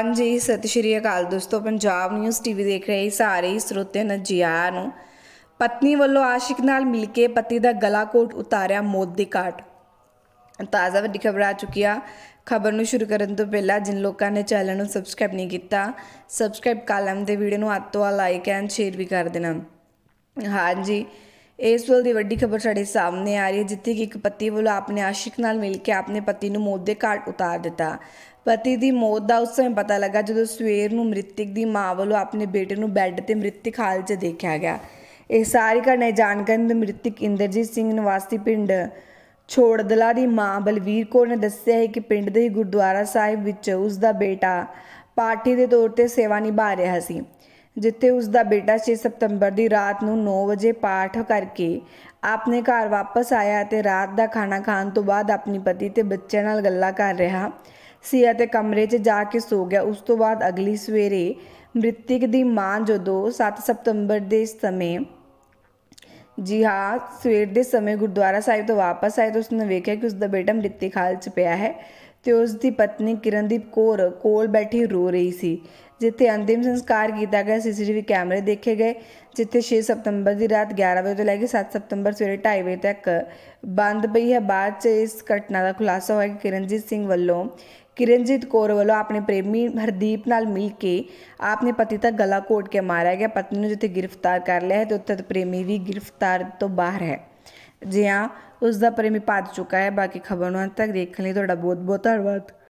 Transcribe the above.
ਹਾਂਜੀ ਸਤਿ ਸ਼੍ਰੀ ਅਕਾਲ ਦੋਸਤੋ ਪੰਜਾਬ ਨਿਊਜ਼ ਟੀਵੀ ਦੇਖ ਰਹੇ ਸਾਰੇ ਸਰੋਤਿਆਂ ਦਾ ਜਿਆਰ ਨੂੰ ਪਤਨੀ ਵੱਲੋਂ ਆਸ਼ਿਕ ਨਾਲ ਮਿਲ ਕੇ ਪਤੀ ਦਾ ਗਲਾ ਕੋਟ ਉਤਾਰਿਆ ਮੌਤ ਦੇ ਘਾਟ ਤਾਜ਼ਾ ਵੱਡੀ ਖਬਰ ਆ ਚੁੱਕੀ ਆ ਖਬਰ ਨੂੰ ਸ਼ੁਰੂ ਕਰਨ ਤੋਂ ਪਹਿਲਾਂ ਜਿਨ ਲੋਕਾਂ ਨੇ ਚੈਨਲ ਨੂੰ ਸਬਸਕ੍ਰਾਈਬ ਨਹੀਂ ਕੀਤਾ ਸਬਸਕ੍ਰਾਈਬ ਕਰ ਲੈਣ ਦੇ ਵੀਡੀਓ ਨੂੰ ਅੱਤੋਂ ਲਾਈਕ ਐਂਡ ਸ਼ੇਅਰ ਵੀ ਕਰ ਦੇਣਾ ਹਾਂਜੀ ਇਸ ਵੱਲ ਦੀ ਵੱਡੀ ਖਬਰ ਸਾਡੇ ਸਾਹਮਣੇ ਆ ਰਹੀ ਹੈ ਜਿੱਥੇ ਕਿ ਇੱਕ ਪਤੀ ਵੱਲੋਂ ਆਪਣੇ ਆਸ਼ਿਕ ਨਾਲ ਮਿਲ ਕੇ ਆਪਣੇ ਪਤੀ ਨੂੰ ਮੌਤ ਦੇ ਘਾਟ ਉਤਾਰ ਦਿੱਤਾ ਪਤੀ ਦੀ ਮੌਤ ਦਾ ਉਸ ਸਮੇਂ ਪਤਾ ਲੱਗਾ ਜਦੋਂ ਸਵੇਰ ਨੂੰ ਮ੍ਰਿਤਕ ਦੀ ਮਾਂ ਵੱਲੋਂ ਆਪਣੇ ਬੇਟੇ ਨੂੰ ਬੈੱਡ ਤੇ ਮ੍ਰਿਤਕ ਹਾਲ 'ਚ ਦੇਖਿਆ ਗਿਆ ਇਹ ਸਾਰੀ ਘਟਨਾ ਜਾਣਕਾਰੀ ਦੇ ਮ੍ਰਿਤਕ ਇੰਦਰਜੀਤ ਸਿੰਘ ਨਿਵਾਸੀ ਪਿੰਡ ਛੋੜਦਲਾ ਦੀ ਮਾਂ ਬਲਵੀਰ ਕੌਰ ਨੇ ਦੱਸਿਆ ਹੈ ਕਿ ਪਿੰਡ ਦੇ ਹੀ ਗੁਰਦੁਆਰਾ ਸਾਹਿਬ ਵਿੱਚ ਉਸ ਦਾ ਬੇਟਾ ਪਾਰਟੀ ਦੇ ਤੌਰ ਤੇ ਸੇਵਾ ਨਿਭਾ ਰਿਹਾ ਸੀ ਜਿੱਥੇ ਉਸ ਦਾ ਬੇਟਾ 6 ਸਤੰਬਰ ਦੀ ਰਾਤ ਨੂੰ 9 ਵਜੇ ਪਾਠ ਕਰਕੇ ਆਪਣੇ ਘਰ ਵਾਪਸ ਆਇਆ ਅਤੇ ਰਾਤ ਦਾ ਖਾਣਾ ਖਾਣ ਤੋਂ ਬਾਅਦ ਆਪਣੀ ਪਤੀ ਤੇ ਬੱਚਿਆਂ ਨਾਲ ਗੱਲਾਂ ਕਰ ਰਿਹਾ ਸੀ ਅਤੇ ਕਮਰੇ 'ਚ ਜਾ ਕੇ ਸੋ ਗਿਆ ਉਸ ਤੋਂ ਬਾਅਦ ਅਗਲੀ ਸਵੇਰੇ ਮ੍ਰਿਤਕ ਦੀ ਮਾਂ ਜਦੋਂ 7 ਸਤੰਬਰ ਦੇ ਸਮੇਂ ਜੀ ਹਾਂ ਸਵੇਰ ਦੇ ਸਮੇਂ ਗੁਰਦੁਆਰਾ ਸਾਹਿਬ ਤੋਂ ਵਾਪਸ ਆਏ ਤਾਂ ਉਸਨੇ ਵੇਖਿਆ ਕਿ ਉਸ ਦਾ ਬੇਟਾ ਮ੍ਰਿਤਕ ਹਾਲ 'ਚ ਪਿਆ ਹੈ ਤੇ ਉਸ ਦੀ ਪਤਨੀ ਕਿਰਨਦੀਪ ਕੋਰ ਕੋਲ ਬੈਠੀ ਰੋ ਰਹੀ ਸੀ ਜਿੱਥੇ ਅੰਤਿਮ ਸੰਸਕਾਰ ਕੀਤਾ ਗਿਆ ਸੀਸੀਟੀਵੀ ਕੈਮਰੇ ਦੇਖੇ ਗਏ ਜਿੱਥੇ 6 ਸਤੰਬਰ ਦੀ ਰਾਤ 11 ਵਜੇ ਤੋਂ ਲੈ ਕੇ 7 ਸਤੰਬਰ ਸਵੇਰੇ 2:30 ਵਜੇ ਤੱਕ ਬੰਦ ਪਈ ਹੈ ਬਾਅਦ 'ਚ ਇਸ ਘਟਨਾ ਦਾ ਖੁਲਾਸਾ ਹੋਇਆ ਕਿ ਕਿਰਨਜੀਤ ਸਿੰਘ ਵੱਲੋਂ ਕਿਰਨਜੀਤ ਕੋਰ ਵੱਲੋਂ ਆਪਣੇ ਪ੍ਰੇਮੀ ਹਰਦੀਪ ਨਾਲ ਮਿਲ ਕੇ ਆਪਣੇ ਪਤੀ ਦਾ ਗਲਾ ਘੋਟ ਕੇ ਮਾਰਿਆ ਗਿਆ ਪਤਨੀ ਨੂੰ ਜਿੱਥੇ ਗ੍ਰਿਫਤਾਰ ਕਰ ਲਿਆ ਹੈ ਤੇ ਉੱਥੇ ਪ੍ਰੇਮੀ ਵੀ ਗ੍ਰਿਫਤਾਰ ਤੋਂ ਬਾਹਰ ਹੈ ਜੀ ਹਾਂ ਉਸ ਦਾ ਪ੍ਰੇਮੀ ਭੱਜ ਚੁੱਕਾ ਹੈ ਬਾਕੀ ਖਬਰ ਨੂੰ ਅੰਤ ਤੱਕ ਦੇਖਣ ਲਈ ਤੁਹਾਡਾ ਬਹੁਤ ਬਹੁਤ ਧੰਨਵਾਦ